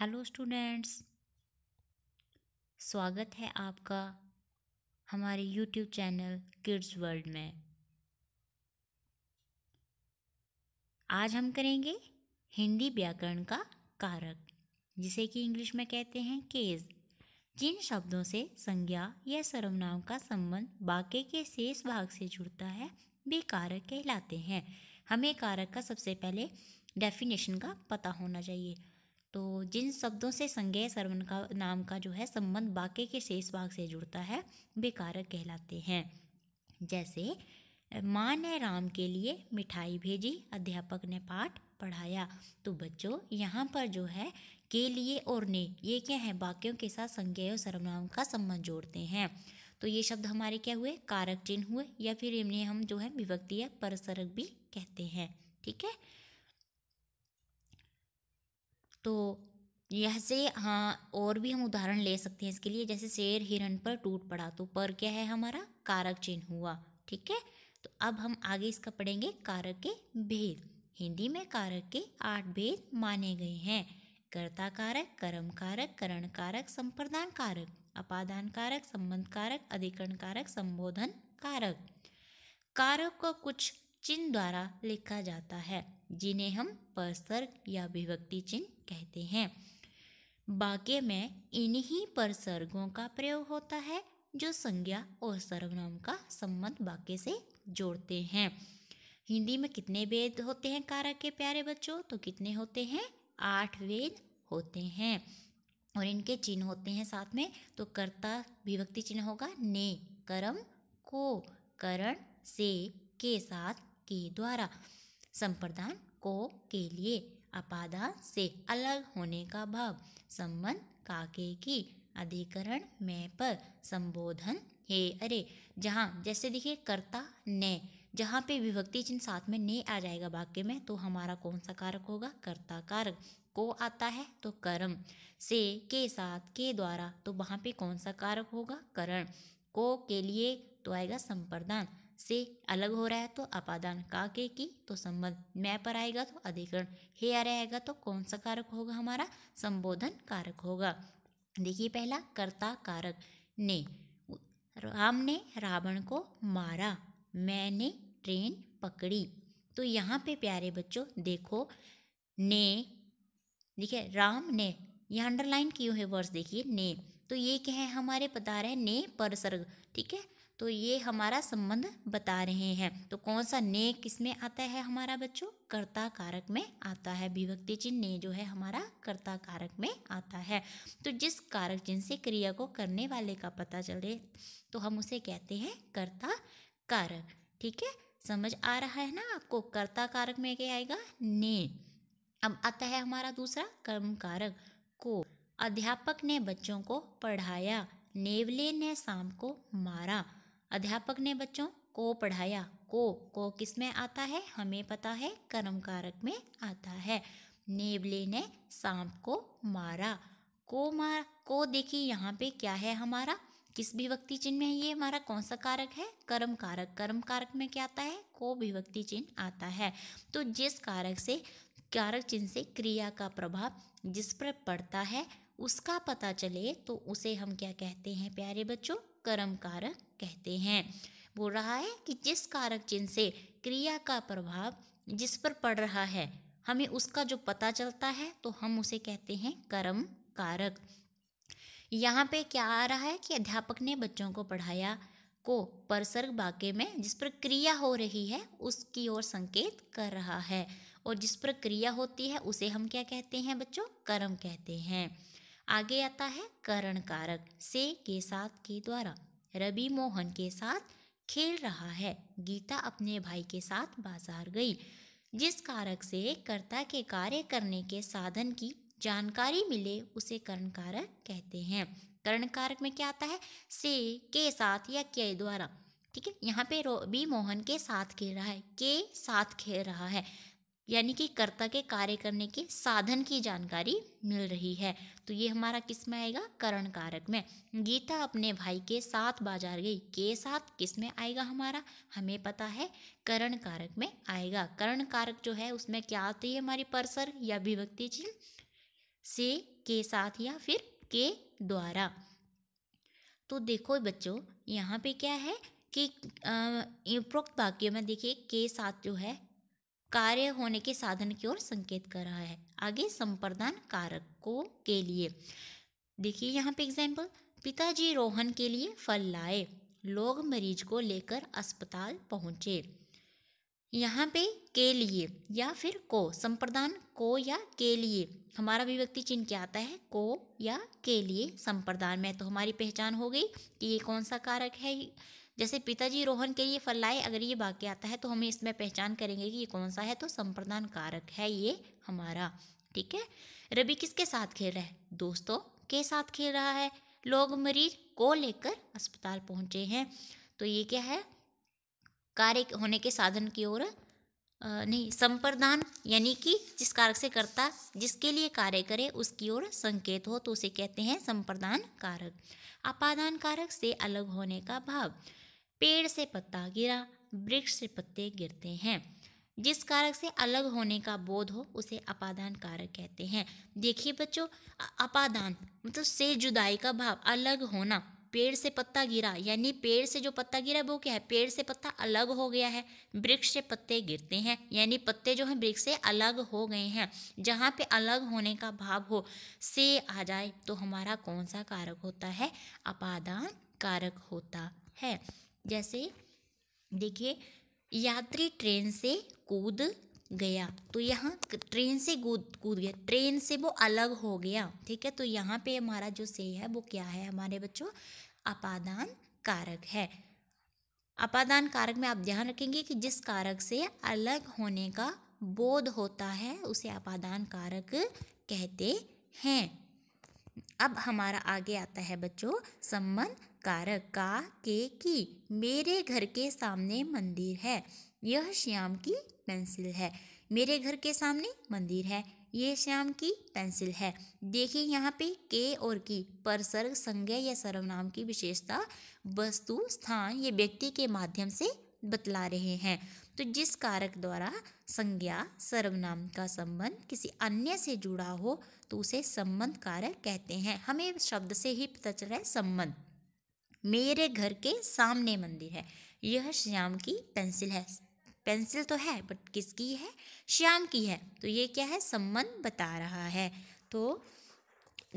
hello students स्वागत है आपका हमारे यूट्यूब चैनल किड्स वर्ल्ड में आज हम करेंगे हिंदी व्याकरण का कारक जिसे कि इंग्लिश में कहते हैं केज जिन शब्दों से संज्ञा या सर्वनाम का संबंध वाक्य के शेष भाग से जुड़ता है वे कारक कहलाते हैं हमें कारक का सबसे पहले डेफिनेशन का पता होना चाहिए तो जिन शब्दों से संज्ञा सर्वन का नाम का जो है संबंध वाक्य के शेष भाग से जुड़ता है वे कारक कहलाते हैं जैसे माँ ने राम के लिए मिठाई भेजी अध्यापक ने पाठ पढ़ाया तो बच्चों यहाँ पर जो है के लिए और ने ये क्या है वाक्यों के साथ संज्ञा और सर्वनाम का संबंध जोड़ते हैं तो ये शब्द हमारे क्या हुए कारक चिन्ह हुए या फिर इन्हें हम जो है विभक्ति या परसरक भी कहते हैं ठीक है तो यह से हाँ और भी हम उदाहरण ले सकते हैं इसके लिए जैसे शेर हिरण पर टूट पड़ा तो पर क्या है हमारा कारक चिन्ह हुआ ठीक है तो अब हम आगे इसका पढ़ेंगे कारक के भेद हिंदी में कारक के आठ भेद माने गए हैं कर्ता कारक कर्म कारक करण कारक संप्रदान कारक अपादान कारक संबंध कारक अधिकरण कारक संबोधन कारक कारक को कुछ चिन्ह द्वारा लिखा जाता है जिन्हें हम परसर्ग या विभक्ति चिन्ह कहते हैं वाक्य में इन्हीं परसर्गों का प्रयोग होता है जो संज्ञा और सर्वनाम का संबंध वाक्य से जोड़ते हैं हिंदी में कितने वेद होते हैं कारक के प्यारे बच्चों तो कितने होते हैं आठ वेद होते हैं और इनके चिन्ह होते हैं साथ में तो कर्ता विभक्ति चिन्ह होगा ने कर्म को करण से के साथ के द्वारा संप्रदान को के लिए अपादा से अलग होने का भाव संबंध काके की अधिकरण में पर संबोधन है अरे जहाँ जैसे देखिए कर्ता ने जहाँ पे विभक्ति चिन्ह साथ में ने आ जाएगा वाक्य में तो हमारा कौन सा कारक होगा कर्ता कारक को आता है तो कर्म से के साथ के द्वारा तो वहाँ पे कौन सा कारक होगा करण को के लिए तो आएगा संप्रदान से अलग हो रहा है तो अपादान का के की तो संबंध मैं पर आएगा तो अधिकरण हे आ रहेगा तो कौन सा कारक होगा हमारा संबोधन कारक होगा देखिए पहला कर्ता कारक ने राम ने रावण को मारा मैंने ट्रेन पकड़ी तो यहाँ पे प्यारे बच्चों देखो ने देखिए राम ने यह अंडरलाइन क्यों है वर्ड्स देखिए ने तो ये क्या है हमारे बता रहे ने परसर्ग ठीक है तो ये हमारा संबंध बता रहे हैं तो कौन सा ने किस में आता है हमारा बच्चों कर्ता कारक में आता है विभक्ति चिन्ह ने जो है हमारा कर्ता कारक में आता है तो जिस कारक जिनसे क्रिया को करने वाले का पता चले तो हम उसे कहते हैं कर्ता कारक ठीक है समझ आ रहा है ना आपको कर्ता कारक में क्या आएगा ने अब आता है हमारा दूसरा कर्म कारक को अध्यापक ने बच्चों को पढ़ाया नेवले ने शाम को मारा अध्यापक ने बच्चों को पढ़ाया को को किस में आता है हमें पता है कर्म कारक में आता है नेवले ने सांप को मारा को मार को देखिए यहाँ पे क्या है हमारा किस विभक्ति चिन्ह में है ये हमारा कौन सा कारक है कर्म कारक कर्म कारक में क्या आता है को विभक्ति चिन्ह आता है तो जिस कारक से कारक चिन्ह से क्रिया का प्रभाव जिस पर पड़ता है उसका पता चले तो उसे हम क्या कहते हैं प्यारे बच्चों कर्म कारक कहते हैं बोल रहा है कि जिस कारक जिनसे क्रिया का प्रभाव जिस पर पड़ रहा है हमें उसका जो पता चलता है तो हम उसे कहते हैं कर्म कारक यहाँ पे क्या आ रहा है कि अध्यापक ने बच्चों को पढ़ाया को परसर्ग वाक्य में जिस पर क्रिया हो रही है उसकी ओर संकेत कर रहा है और जिस पर क्रिया होती है उसे हम क्या कहते हैं बच्चों कर्म कहते हैं आगे आता है करण कारक से के साथ के द्वारा रवि मोहन के साथ खेल रहा है गीता अपने भाई के साथ बाजार गई जिस कारक से कर्ता के कार्य करने के साधन की जानकारी मिले उसे करण कारक कहते हैं कर्ण कारक में क्या आता है से के साथ या के द्वारा ठीक है यहाँ पे रवि मोहन के साथ खेल रहा है के साथ खेल रहा है यानी कि कर्ता के कार्य करने के साधन की जानकारी मिल रही है तो ये हमारा किस में आएगा करण कारक में गीता अपने भाई के साथ बाजार गई के साथ किस में आएगा हमारा हमें पता है करण कारक में आएगा करण कारक जो है उसमें क्या आती है हमारी परसर या विभक्ति चिन्ह से के साथ या फिर के द्वारा तो देखो बच्चों यहाँ पे क्या है कि उपरोक्त वाक्य में देखिए के साथ जो है कार्य होने के साधन की ओर संकेत कर रहा है आगे संप्रदान कारक को के लिए देखिए यहाँ पे एग्जाम्पल पिताजी रोहन के लिए फल लाए लोग मरीज को लेकर अस्पताल पहुँचे यहाँ पे के लिए या फिर को संप्रदान को या के लिए हमारा विभक्ति चिन्ह क्या आता है को या के लिए संप्रदान में तो हमारी पहचान हो गई कि ये कौन सा कारक है जैसे पिताजी रोहन के लिए लाए अगर ये वाक्य आता है तो हमें इसमें पहचान करेंगे कि ये कौन सा है तो संप्रदान कारक है ये हमारा ठीक है रवि किसके साथ खेल रहा है दोस्तों के साथ खेल रहा है लोग मरीज को लेकर अस्पताल पहुंचे हैं तो ये क्या है कार्य होने के साधन की ओर नहीं संप्रदान यानी कि जिस कारक से करता जिसके लिए कार्य करे उसकी ओर संकेत हो तो उसे कहते हैं संप्रदान कारक अपादान कारक से अलग होने का भाव पेड़ से पत्ता गिरा वृक्ष से पत्ते गिरते हैं जिस कारक से अलग होने का बोध हो उसे अपादान कारक कहते हैं देखिए बच्चों अपादान मतलब से जुदाई का भाव अलग होना पेड़ से पत्ता गिरा यानी पेड़ से जो पत्ता गिरा वो क्या है पेड़ से पत्ता अलग हो गया है वृक्ष से पत्ते गिरते हैं यानी पत्ते जो हैं वृक्ष से अलग हो गए हैं जहाँ पे अलग होने का भाव हो से आ जाए तो हमारा कौन सा कारक होता है अपादान कारक होता है जैसे देखिए यात्री ट्रेन से कूद गया तो यहाँ ट्रेन से कूद कूद गया ट्रेन से वो अलग हो गया ठीक है तो यहाँ पे हमारा जो से है वो क्या है हमारे बच्चों अपादान कारक है अपादान कारक में आप ध्यान रखेंगे कि जिस कारक से अलग होने का बोध होता है उसे अपादान कारक कहते हैं अब हमारा आगे आता है बच्चों सम्मन कारक का के की मेरे घर के सामने मंदिर है यह श्याम की पेंसिल है मेरे घर के सामने मंदिर है ये श्याम की पेंसिल है देखिए यहाँ पे के और की पर सर्ग संज्ञा या सर्वनाम की विशेषता वस्तु स्थान ये व्यक्ति के माध्यम से बतला रहे हैं तो जिस कारक द्वारा संज्ञा सर्वनाम का संबंध किसी अन्य से जुड़ा हो तो उसे संबंध कारक कहते हैं हमें शब्द से ही पता चल रहा है संबंध मेरे घर के सामने मंदिर है यह श्याम की पेंसिल है पेंसिल तो है बट किसकी है श्याम की है तो ये क्या है संबंध बता रहा है तो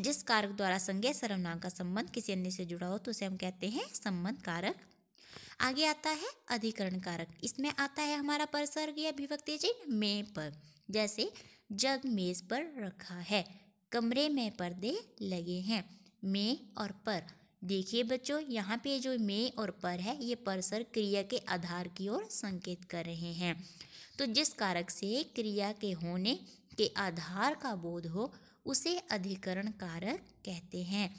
जिस कारक द्वारा संज्ञा सर्वनाम का संबंध किसी अन्य से जुड़ा हो तो उसे हम कहते हैं संबंध कारक आगे आता है अधिकरण कारक इसमें आता है हमारा परसर्ग या विभक्ति चिन्ह में पर जैसे जब मेज पर रखा है कमरे में पर्दे लगे हैं में और पर देखिए बच्चों यहाँ पे जो में और पर है ये परसर क्रिया के आधार की ओर संकेत कर रहे हैं तो जिस कारक से क्रिया के होने के आधार का बोध हो उसे अधिकरण कारक कहते हैं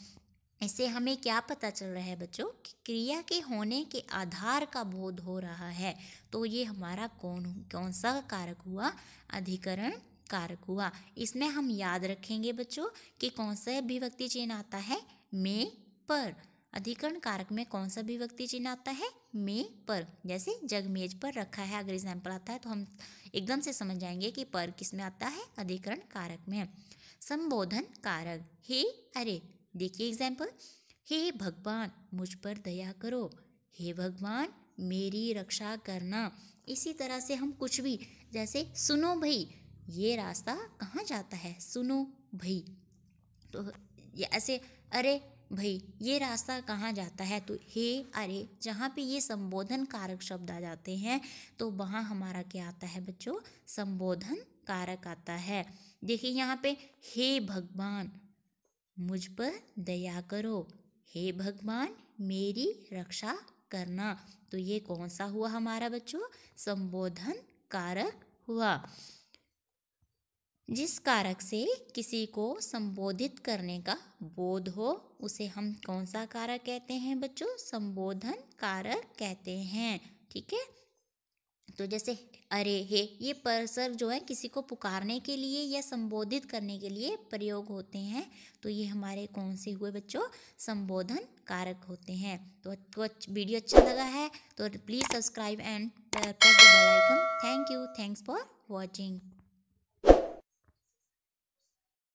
इससे हमें क्या पता चल रहा है बच्चों कि क्रिया के होने के आधार का बोध हो रहा है तो ये हमारा कौन कौन सा कारक हुआ अधिकरण कारक हुआ इसमें हम याद रखेंगे बच्चों कि कौन सा अभिव्यक्ति चिन्ह आता है मे पर अधिकरण कारक में कौन सा अभिव्यक्ति चिन्ह आता है मे पर जैसे जग मेज पर रखा है अगर एग्जाम्पल आता है तो हम एकदम से समझ जाएंगे कि पर किस में आता है अधिकरण कारक में संबोधन कारक हे अरे देखिए एग्जाम्पल हे भगवान मुझ पर दया करो हे भगवान मेरी रक्षा करना इसी तरह से हम कुछ भी जैसे सुनो भाई ये रास्ता कहाँ जाता है सुनो भाई तो ऐसे अरे भाई ये रास्ता कहाँ जाता है तो हे अरे जहाँ पे ये संबोधन कारक शब्द आ जाते हैं तो वहाँ हमारा क्या आता है बच्चों संबोधन कारक आता है देखिए यहाँ पे हे भगवान मुझ पर दया करो हे भगवान मेरी रक्षा करना तो ये कौन सा हुआ हमारा बच्चों संबोधन कारक हुआ जिस कारक से किसी को संबोधित करने का बोध हो उसे हम कौन सा कारक कहते हैं बच्चों संबोधन कारक कहते हैं ठीक है तो जैसे अरे हे ये परसर जो है किसी को पुकारने के लिए या संबोधित करने के लिए प्रयोग होते हैं तो ये हमारे कौन से हुए बच्चों संबोधन कारक होते हैं तो वीडियो अच्छा लगा है तो please subscribe and press the bell icon thank you thanks for watching